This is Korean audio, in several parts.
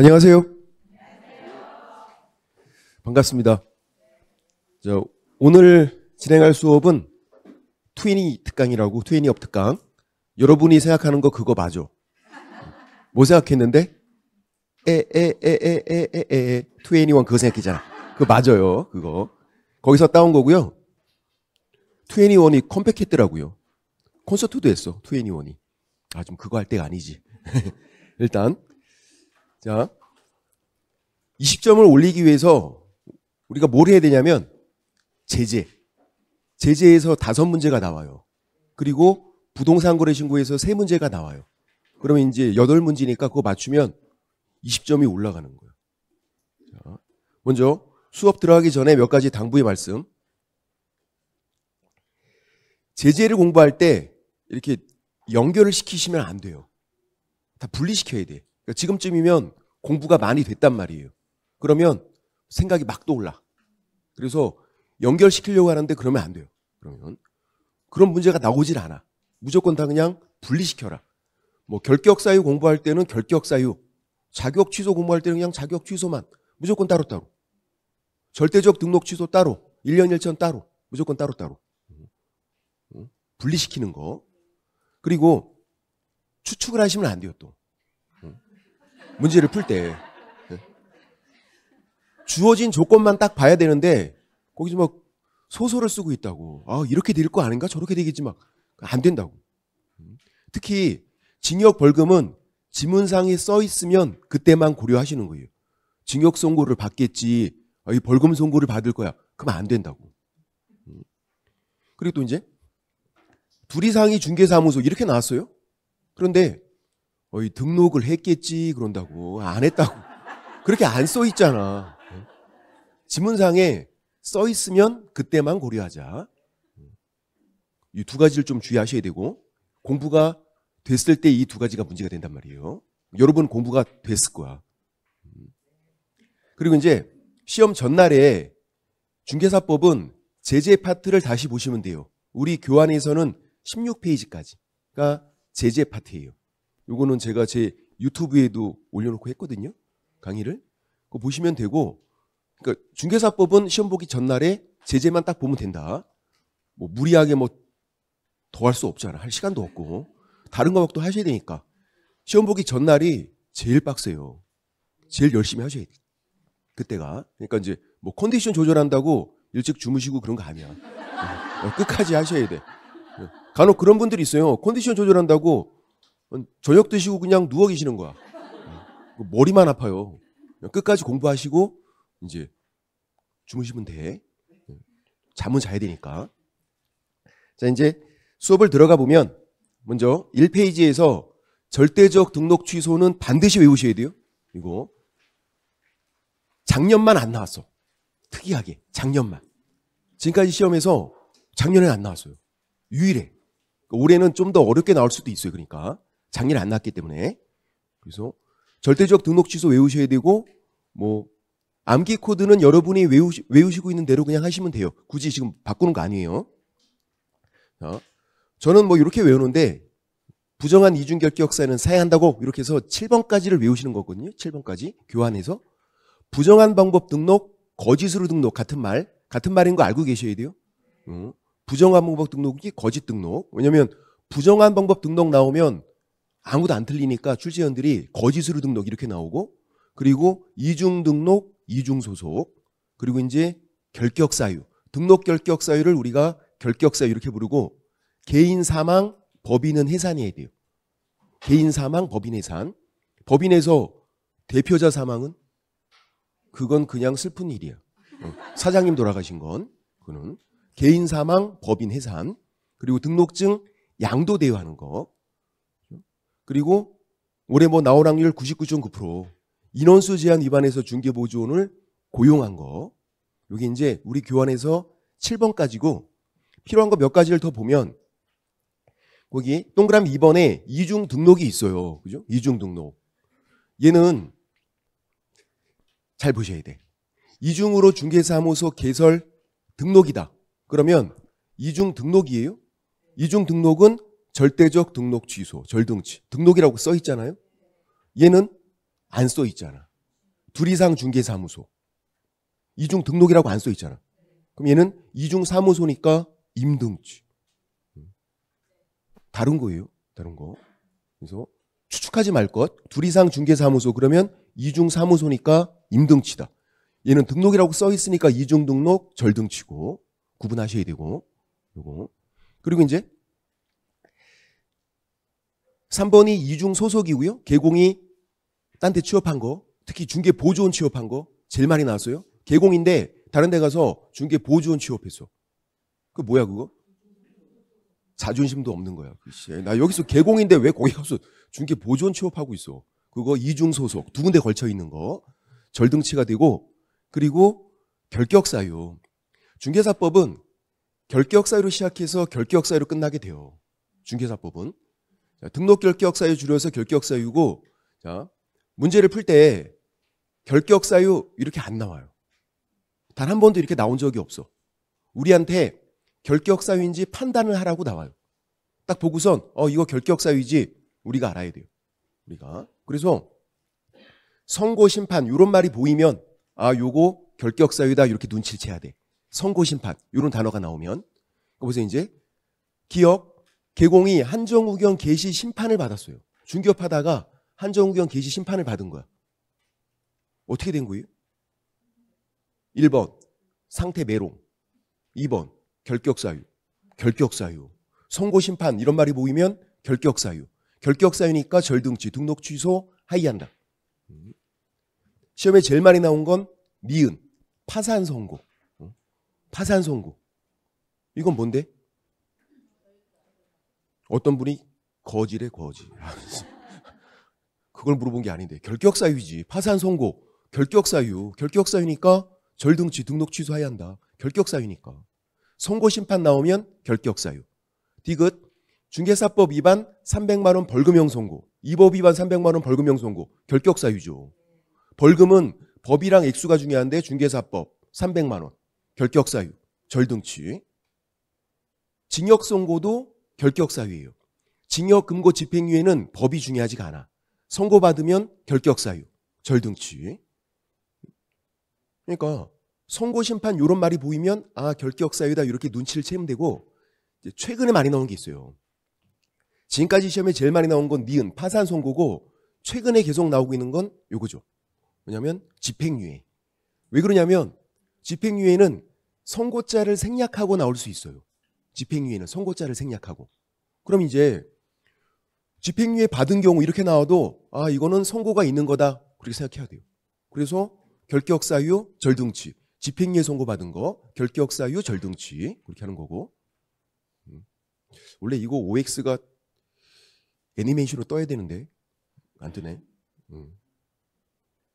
안녕하세요. 반갑습니다. 저 오늘 진행할 수업은 트윈니 특강이라고 트윈니업 특강. 여러분이 생각하는 거 그거 맞아. 뭐 생각했는데? 에에에에에에에 트웬니원 그거 생각했잖아. 그거 맞아요. 그거. 거기서 따온 거고요. 트웬니원이 컴백했더라고요. 콘서트도 했어. 트웬니원이 아, 좀 그거 할 때가 아니지. 일단 자, 20점을 올리기 위해서 우리가 뭘 해야 되냐면 제재. 제재에서 다섯 문제가 나와요. 그리고 부동산 거래 신고에서 세 문제가 나와요. 그러면 이제 여덟 문제니까 그거 맞추면 20점이 올라가는 거예요. 자, 먼저 수업 들어가기 전에 몇 가지 당부의 말씀. 제재를 공부할 때 이렇게 연결을 시키시면 안 돼요. 다 분리시켜야 돼. 그러니까 지금쯤이면 공부가 많이 됐단 말이에요. 그러면 생각이 막 떠올라. 그래서 연결시키려고 하는데 그러면 안 돼요. 그러면 그런 문제가 나오질 않아. 무조건 다 그냥 분리시켜라. 뭐 결격 사유 공부할 때는 결격 사유, 자격 취소 공부할 때는 그냥 자격 취소만 무조건 따로따로. 절대적 등록 취소 따로, 1년 1천 따로, 무조건 따로따로. 분리시키는 거. 그리고 추측을 하시면 안 돼요, 또. 문제를 풀 때. 예. 주어진 조건만 딱 봐야 되는데, 거기서 막 소설을 쓰고 있다고. 아, 이렇게 될 거 아닌가? 저렇게 되겠지. 막, 안 된다고. 음. 특히, 징역 벌금은 지문상에 써 있으면 그때만 고려하시는 거예요. 징역 선고를 받겠지. 아, 이 벌금 선고를 받을 거야. 그럼 안 된다고. 음. 그리고 또 이제, 둘 이상이 중개사무소 이렇게 나왔어요. 그런데 어이 등록을 했겠지 그런다고 안 했다고 그렇게 안 써 있잖아. 지문상에 써 있으면 그때만 고려하자. 이 두 가지를 좀 주의하셔야 되고 공부가 됐을 때 이 두 가지가 문제가 된단 말이에요. 여러분 공부가 됐을 거야. 그리고 이제 시험 전날에 중개사법은 제재 파트를 다시 보시면 돼요. 우리 교환에서는 16페이지까지. 가 제재 파트예요. 요거는 제가 제 유튜브에도 올려놓고 했거든요. 강의를. 그거 보시면 되고, 그러니까 중개사법은 시험 보기 전날에 제재만 딱 보면 된다. 뭐 무리하게 뭐 더 할 수 없잖아. 할 시간도 없고. 다른 과목 도 하셔야 되니까. 시험 보기 전날이 제일 빡세요. 제일 열심히 하셔야 돼. 그때가. 그러니까 이제 뭐 컨디션 조절한다고 일찍 주무시고 그런 거 아니야. 어, 끝까지 하셔야 돼. 어, 간혹 그런 분들이 있어요. 컨디션 조절한다고 저녁 드시고 그냥 누워 계시는 거야. 그 머리만 아파요. 끝까지 공부하시고 이제 주무시면 돼. 잠은 자야 되니까. 자, 이제 수업을 들어가 보면 먼저 1페이지에서 절대적 등록 취소는 반드시 외우셔야 돼요. 이거. 작년만 안 나왔어. 특이하게 작년만. 지금까지 시험에서 작년에 안 나왔어요. 유일해. 그러니까 올해는 좀 더 어렵게 나올 수도 있어요. 그러니까 작년에 안 났기 때문에. 그래서 절대적 등록 취소 외우셔야 되고 뭐 암기 코드는 여러분이 외우시, 외우시고 있는 대로 그냥 하시면 돼요. 굳이 지금 바꾸는 거 아니에요. 어? 저는 뭐 이렇게 외우는데 부정한 이중결격사사는 사야 한다고 이렇게 해서 7번까지를 외우시는 거거든요. 7번까지 교환해서 부정한 방법 등록, 거짓으로 등록 같은 말 같은 말인 거 알고 계셔야 돼요. 어? 부정한 방법 등록이 거짓 등록. 왜냐면 부정한 방법 등록 나오면 아무도 안 틀리니까 출제위원들이 거짓으로 등록 이렇게 나오고 그리고 이중 등록, 이중 소속 그리고 이제 결격 사유 등록 결격 사유를 우리가 결격 사유 이렇게 부르고 개인 사망 법인은 해산해야 돼요. 개인 사망 법인 해산 법인에서 대표자 사망은 그건 그냥 슬픈 일이야. 어, 사장님 돌아가신 건 그는 개인 사망 법인 해산 그리고 등록증 양도 대여하는 거 그리고 올해 뭐 나올 확률 99.9% 인원수 제한 위반해서 중개 보조원을 고용한 거. 여기 이제 우리 교환에서 7번까지고 필요한 거 몇 가지를 더 보면 거기 동그라미 2번에 이중 등록이 있어요. 그죠? 이중 등록. 얘는 잘 보셔야 돼. 이중으로 중개사무소 개설 등록이다. 그러면 이중 등록이에요? 이중 등록은 절대적 등록 취소, 절등치. 등록이라고 써 있잖아요. 얘는 안 써 있잖아. 둘 이상 중개사무소. 이중 등록이라고 안 써 있잖아. 그럼 얘는 이중 사무소니까 임등치. 다른 거예요. 다른 거. 그래서 추측하지 말 것. 둘 이상 중개사무소 그러면 이중 사무소니까 임등치다. 얘는 등록이라고 써 있으니까 이중 등록 절등치고 구분하셔야 되고 요거. 그리고 이제 3번이 이중 소속이고요. 개공이 딴 데 취업한 거, 특히 중개 보조원 취업한 거 제일 많이 나왔어요. 개공인데 다른 데 가서 중개 보조원 취업했어. 그 뭐야 그거? 자존심도 없는 거야. 글쎄. 그 나 여기서 개공인데 왜 거기 가서 중개 보조원 취업하고 있어. 그거 이중 소속 두 군데 걸쳐 있는 거 절등치가 되고 그리고 결격 사유. 중개사법은 결격 사유로 시작해서 결격 사유로 끝나게 돼요. 중개사법은 자, 등록 결격사유 줄여서 결격사유고 자, 문제를 풀 때 결격사유 이렇게 안 나와요. 단 한 번도 이렇게 나온 적이 없어. 우리한테 결격사유인지 판단을 하라고 나와요. 딱 보고선 어 이거 결격사유이지 우리가 알아야 돼요. 우리가 그래서 선고 심판 요런 말이 보이면 아 요거 결격사유다 이렇게 눈치를 채야 돼. 선고 심판 요런 단어가 나오면 보세요 이제 기억 개공이 한정우경 개시 심판을 받았어요. 중기업하다가 한정우경 개시 심판을 받은 거야. 어떻게 된 거예요? 1번 상태 메롱 2번 결격사유 결격사유 선고심판 이런 말이 보이면 결격사유 결격사유니까 절등치 등록 취소 하이한다 시험에 제일 많이 나온 건 미은 파산 선고 어? 파산 선고 이건 뭔데? 어떤 분이 거지래 거지. 그걸 물어본 게 아닌데 결격 사유지. 파산 선고. 결격 사유. 결격 사유니까 절등치 등록 취소해야 한다. 결격 사유니까. 선고 심판 나오면 결격 사유. 디귿 중개사법 위반 300만 원 벌금형 선고. 이법 위반 300만 원 벌금형 선고. 결격 사유죠. 벌금은 법이랑 액수가 중요한데 중개사법 300만 원. 결격 사유. 절등치. 징역 선고도 결격사유예요. 징역, 금고, 집행유예는 법이 중요하지가 않아. 선고받으면 결격사유, 절등치. 그러니까 선고심판 이런 말이 보이면 아 결격사유다 이렇게 눈치를 채면 되고 최근에 많이 나온 게 있어요. 지금까지 시험에 제일 많이 나온 건 니은 파산 선고고 최근에 계속 나오고 있는 건 요거죠. 뭐냐면 집행유예. 왜 그러냐면 집행유예는 선고자를 생략하고 나올 수 있어요. 집행유예는 선고자를 생략하고 그럼 이제 집행유예 받은 경우 이렇게 나와도 아 이거는 선고가 있는 거다 그렇게 생각해야 돼요. 그래서 결격사유 절등치 집행유예 선고받은 거 결격사유 절등치 그렇게 하는 거고 음. 원래 이거 OX가 애니메이션으로 떠야 되는데 안 뜨네. 음.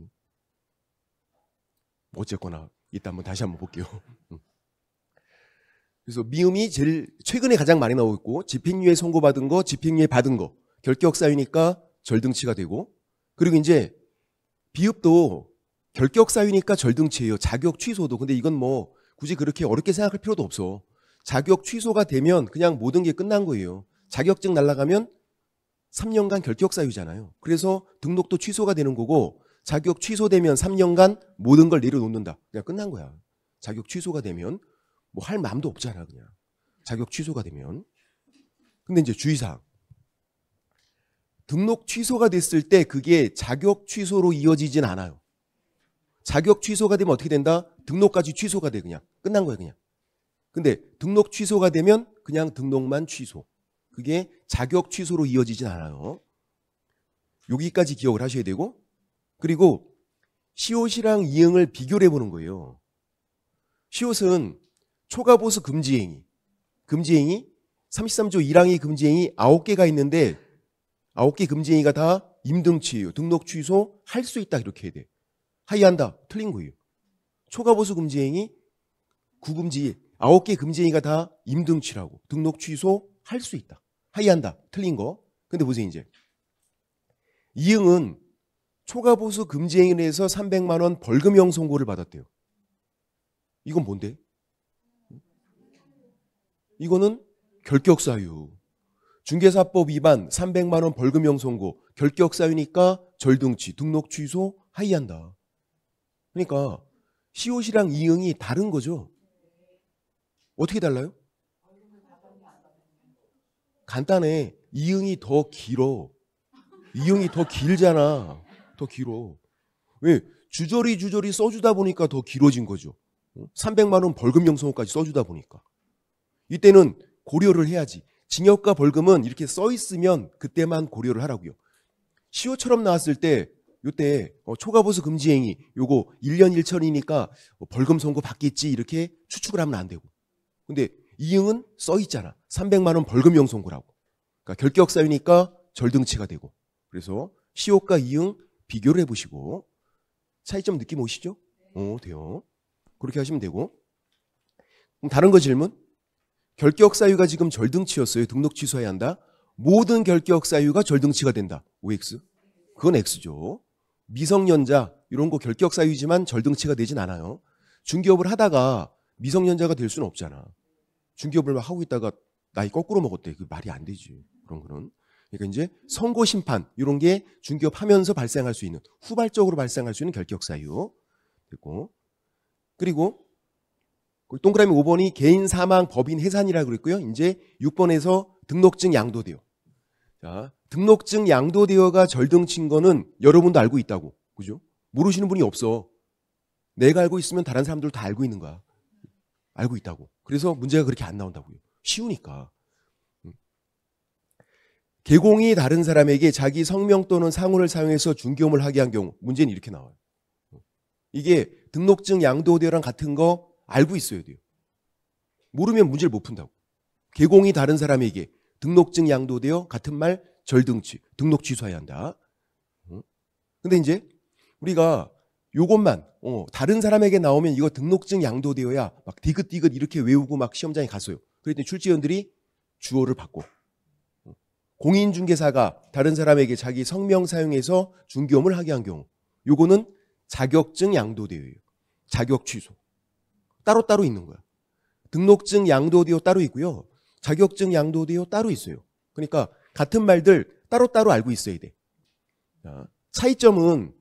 음. 어쨌거나 이따 한번 다시 한번 볼게요. 음. 그래서 미음이 제일 최근에 가장 많이 나오고 있고 집행유예 선고받은 거, 집행유예 받은 거 결격 사유니까 절등치가 되고 그리고 이제 비읍도 결격 사유니까 절등치예요. 자격 취소도 근데 이건 뭐 굳이 그렇게 어렵게 생각할 필요도 없어. 자격 취소가 되면 그냥 모든 게 끝난 거예요. 자격증 날라가면 3년간 결격 사유잖아요. 그래서 등록도 취소가 되는 거고 자격 취소되면 3년간 모든 걸 내려놓는다. 그냥 끝난 거야. 자격 취소가 되면 뭐할 마음도 없잖아 그냥 자격 취소가 되면 근데 이제 주의사항 등록 취소가 됐을 때 그게 자격 취소로 이어지진 않아요 자격 취소가 되면 어떻게 된다 등록까지 취소가 돼 그냥 끝난 거예요 그냥 근데 등록 취소가 되면 그냥 등록만 취소 그게 자격 취소로 이어지진 않아요 여기까지 기억을 하셔야 되고 그리고 시옷이랑 이응을 비교를 해보는 거예요. 시옷은 초과보수 금지행위. 금지행위 33조 1항의 금지행위 9개가 있는데 9개 금지행위가 다 임등 취소, 등록 취소 할 수 있다 이렇게 해야 돼. 하이한다. 틀린 거예요. 초과보수 금지행위 구금지 9개 금지행위가 다 임등 취라고 등록 취소 할 수 있다. 하이한다. 틀린 거. 근데 보세요 이제. 이응은 초과보수 금지행위에서 300만 원 벌금형 선고를 받았대요. 이건 뭔데? 이거는 결격 사유. 중개사법 위반 300만 원 벌금형 선고. 결격 사유니까 절등치, 등록 취소, 하이한다. 그러니까 시옷이랑 이응이 다른 거죠. 어떻게 달라요? 간단해. 이응이 더 길어. 이응이 더 길잖아. 더 길어. 왜? 주저리 주저리 써주다 보니까 더 길어진 거죠. 300만 원 벌금 형성까지 써주다 보니까. 이때는 고려를 해야지. 징역과 벌금은 이렇게 써 있으면 그때만 고려를 하라고요. 시효처럼 나왔을 때 요때 어, 초과보수 금지행위 요거 1년 1천이니까 어, 벌금 선고 받겠지 이렇게 추측을 하면 안 되고. 근데 이응은 써 있잖아. 300만 원 벌금형 선고라고. 그러니까 결격사유니까 절등치가 되고. 그래서 시효과 이응 비교를 해보시고 차이점 느낌 오시죠? 어, 돼요. 그렇게 하시면 되고. 그럼 다른 거 질문? 결격 사유가 지금 절등치였어요. 등록 취소해야 한다. 모든 결격 사유가 절등치가 된다. OX. 그건 X죠. 미성년자 이런 거 결격 사유지만 절등치가 되진 않아요. 중개업을 하다가 미성년자가 될 수는 없잖아. 중개업을 막 하고 있다가 나이 거꾸로 먹었대. 그 말이 안 되지. 그런 거는. 그러니까 이제 선고 심판 이런 게 중개업 하면서 발생할 수 있는 후발적으로 발생할 수 있는 결격 사유. 됐고. 그리고 동그라미 5번이 개인 사망 법인 해산이라 고 그랬고요. 이제 6번에서 등록증 양도되어 자, 등록증 양도되어가 절등친 거는 여러분도 알고 있다고. 그죠? 모르시는 분이 없어. 내가 알고 있으면 다른 사람들 다 알고 있는 거야. 알고 있다고. 그래서 문제가 그렇게 안 나온다고요. 쉬우니까. 음. 개공이 다른 사람에게 자기 성명 또는 상호를 사용해서 중개업을 하게 한 경우 문제는 이렇게 나와요. 음. 이게 등록증 양도되어랑 같은 거 알고 있어야 돼요. 모르면 문제를 못 푼다고. 개공이 다른 사람에게 등록증 양도되어 같은 말 절등치 등록 취소해야 한다. 근데 이제 우리가 요것만 어, 다른 사람에게 나오면 이거 등록증 양도되어야 막 디귿디귿 이렇게 외우고 막 시험장에 갔어요. 그랬더니 출제위원들이 주어를 받고 공인중개사가 다른 사람에게 자기 성명 사용해서 중개업을 하게 한 경우 요거는 자격증 양도되어요. 자격 취소. 따로따로 있는 거야. 등록증 양도디오 따로 있고요. 자격증 양도디오 따로 있어요. 그러니까 같은 말들 따로따로 알고 있어야 돼. 차이점은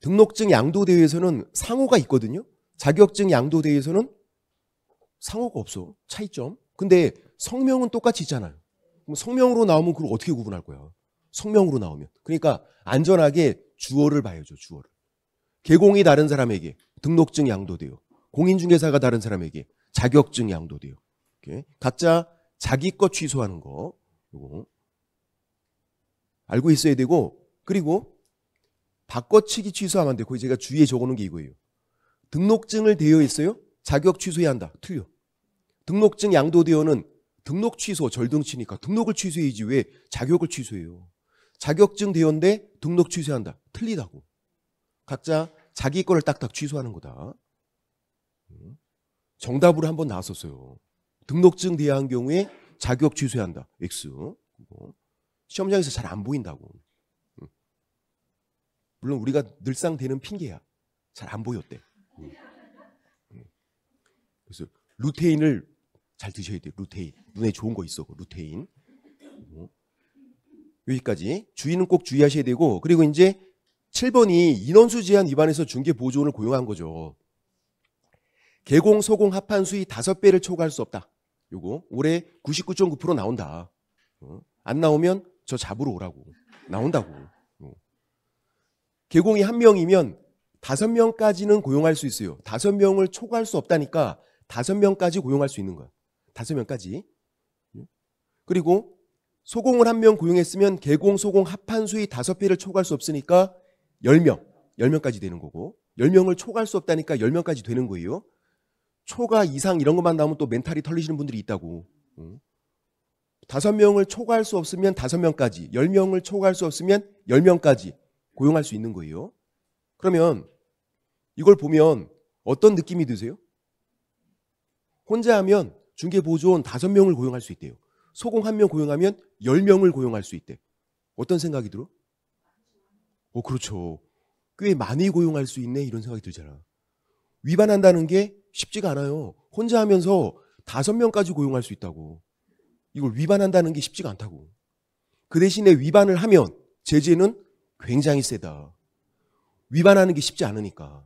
등록증 양도대에서는 회 상호가 있거든요. 자격증 양도대에서는 회 상호가 없어. 차이점. 근데 성명은 똑같이 있잖아요. 그럼 성명으로 나오면 그걸 어떻게 구분할 거야? 성명으로 나오면. 그러니까 안전하게 주어를 봐야죠. 주어를. 개공이 다른 사람에게 등록증 양도대요. 공인중개사가 다른 사람에게 자격증 양도돼요. 이렇게. 각자 자기 것 취소하는 거 요거 알고 있어야 되고 그리고 바꿔치기 취소하면 안 돼. 거기 제가 주의에 적어놓은 게 이거예요. 등록증을 대여 있어요. 자격 취소해야 한다. 틀려. 등록증 양도되어는 등록 취소 절등치니까 등록을 취소해야지 왜 자격을 취소해요. 자격증 대여인데 등록 취소한다. 틀리다고. 각자 자기 거를 딱딱 취소하는 거다. 정답으로 한 번 나왔었어요. 등록증 대한 경우에 자격 취소한다. 해야 X. 시험장에서 잘 안 보인다고. 물론 우리가 늘상 되는 핑계야. 잘 안 보였대. 그래서 루테인을 잘 드셔야 돼. 요 루테인. 눈에 좋은 거 있어. 그 루테인. 여기까지. 주의는 꼭 주의하셔야 되고 그리고 이제 7번이 인원수 제한 위반해서 중개 보조원을 고용한 거죠. 개공, 소공 합한 수위 다섯 배를 초과할 수 없다. 요거 올해 99.9% 나온다. 어? 안 나오면 저 잡으러 오라고. 나온다고. 어. 개공이 한 명이면 다섯 명까지는 고용할 수 있어요. 다섯 명을 초과할 수 없다니까 다섯 명까지 고용할 수 있는 거야. 다섯 명까지. 예? 그리고 소공을 한 명 고용했으면 개공, 소공 합한 수의 다섯 배를 초과할 수 없으니까 열명열명까지 되는 거고 열명을 초과할 수 없다니까 열명까지 되는 거예요. 초과 이상 이런 것만 나오면 또 멘탈이 털리시는 분들이 있다고. 다섯 명을 초과할 수 없으면 다섯 명까지, 열 명을 초과할 수 없으면 열 명까지 고용할 수 있는 거예요. 그러면 이걸 보면 어떤 느낌이 드세요? 혼자 하면 중개보조원 다섯 명을 고용할 수 있대요. 소공 한 명 고용하면 열 명을 고용할 수 있대. 어떤 생각이 들어? 어, 그렇죠. 꽤 많이 고용할 수 있네 이런 생각이 들잖아. 위반한다는 게 쉽지가 않아요. 혼자 하면서 다섯 명까지 고용할 수 있다고. 이걸 위반한다는 게 쉽지가 않다고. 그 대신에 위반을 하면 제재는 굉장히 세다. 위반하는 게 쉽지 않으니까.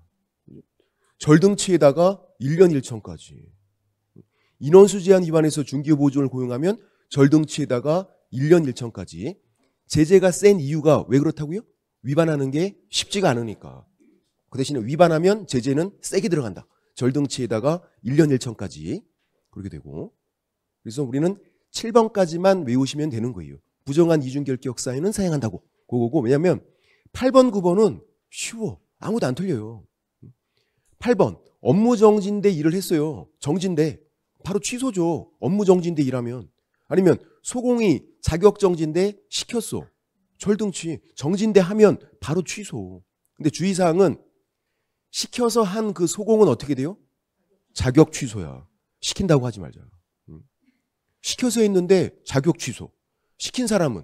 절등치에다가 1년 1천까지. 인원수 제한 위반에서 중기 보조원을 고용하면 절등치에다가 1년 1천까지. 제재가 센 이유가 왜 그렇다고요? 위반하는 게 쉽지가 않으니까. 그 대신에 위반하면 제재는 세게 들어간다. 절등치에다가 1년 1천까지 그렇게 되고 그래서 우리는 7번까지만 외우시면 되는 거예요. 부정한 이중결격 사인은 사용한다고 그거고 왜냐하면 8번, 9번은 쉬워. 아무도 안 틀려요. 8번 업무 정진대 일을 했어요. 정진대 바로 취소죠. 업무 정진대 일하면 아니면 소공이 자격 정진대 시켰어. 절등치 정진대 하면 바로 취소. 근데 주의사항은 시켜서 한 그 소공은 어떻게 돼요? 자격 취소야. 시킨다고 하지 말자. 시켜서 했는데 자격 취소. 시킨 사람은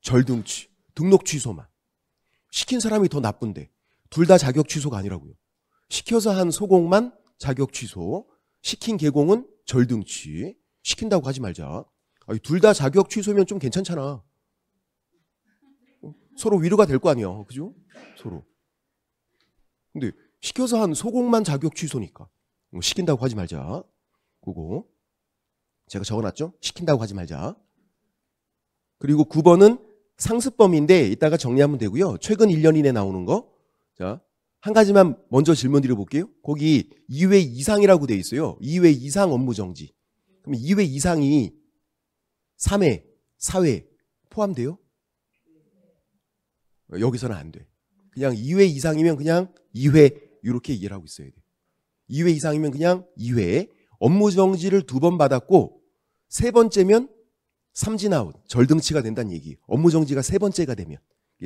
절등치, 등록 취소만. 시킨 사람이 더 나쁜데 둘 다 자격 취소가 아니라고요. 시켜서 한 소공만 자격 취소, 시킨 개공은 절등치. 시킨다고 하지 말자. 둘 다 자격 취소면 좀 괜찮잖아. 어? 서로 위로가 될 거 아니야. 그죠? 서로. 근데 시켜서 한 소공만 자격 취소니까. 뭐 시킨다고 하지 말자. 그거. 제가 적어놨죠? 시킨다고 하지 말자. 그리고 9번은 상습범인데 이따가 정리하면 되고요. 최근 1년 이내 나오는 거. 자, 한 가지만 먼저 질문 드려볼게요. 거기 2회 이상이라고 돼 있어요. 2회 이상 업무 정지. 그럼 2회 이상이 3회, 4회 포함돼요? 여기서는 안 돼. 그냥 2회 이상이면 그냥 2회 이렇게 이해를 하고 있어야 돼요. 2회 이상이면 그냥 2회에 업무 정지를 두 번 받았고 세 번째면 삼진아웃, 절등치가 된다는 얘기. 업무 정지가 세 번째가 되면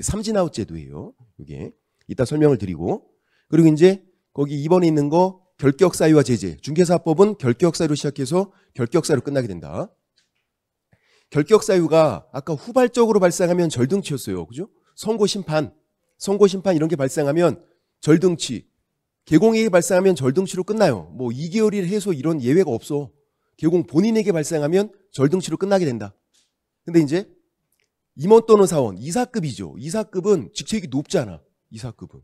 삼진아웃 제도예요. 이게 이따 설명을 드리고 그리고 이제 거기 2번에 있는 거 결격 사유와 제재. 중개사법은 결격 사유로 시작해서 결격 사유로 끝나게 된다. 결격 사유가 아까 후발적으로 발생하면 절등치였어요. 그죠? 선고 심판, 선고 심판 이런 게 발생하면 절등치, 개공에게 발생하면 절등치로 끝나요. 뭐2개월이 해소 이런 예외가 없어. 개공 본인에게 발생하면 절등치로 끝나게 된다. 근데 이제 임원 또는 사원, 이사급이죠. 이사급은 직책이 높잖아. 이사급은.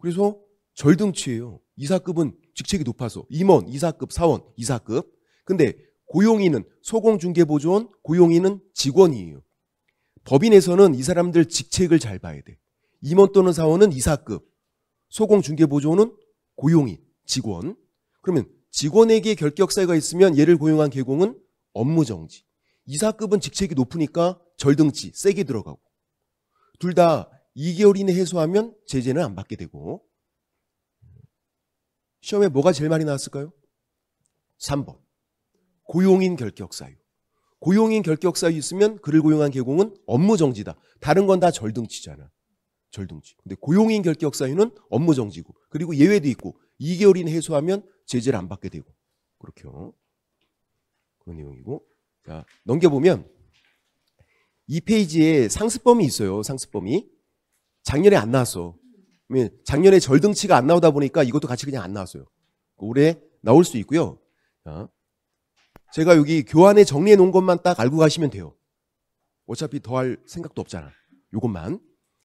그래서 절등치예요. 이사급은 직책이 높아서 임원, 이사급, 사원, 이사급. 근데 고용인은 소공중개보조원, 고용인은 직원이에요. 법인에서는 이 사람들 직책을 잘 봐야 돼. 임원 또는 사원은 이사급, 소공중개보조는 고용인, 직원. 그러면 직원에게 결격사유가 있으면 얘를 고용한 개공은 업무정지. 이사급은 직책이 높으니까 절등치 세게 들어가고 둘 다 2개월 이내 해소하면 제재는 안 받게 되고 시험에 뭐가 제일 많이 나왔을까요? 3번 고용인 결격사유 고용인 결격사유 있으면 그를 고용한 개공은 업무정지다 다른 건 다 절등치잖아 절등치. 근데 고용인 결격 사유는 업무 정지고 그리고 예외도 있고 2개월 이내 해소하면 제재를 안 받게 되고 그렇게요. 그런 내용이고 자 넘겨보면 이 페이지에 상습범이 있어요. 상습범이 작년에 안 나왔어. 작년에 절등치가 안 나오다 보니까 이것도 같이 그냥 안 나왔어요. 그 올해 나올 수 있고요. 제가 여기 교환에 정리해 놓은 것만 딱 알고 가시면 돼요. 어차피 더 할 생각도 없잖아. 요것만.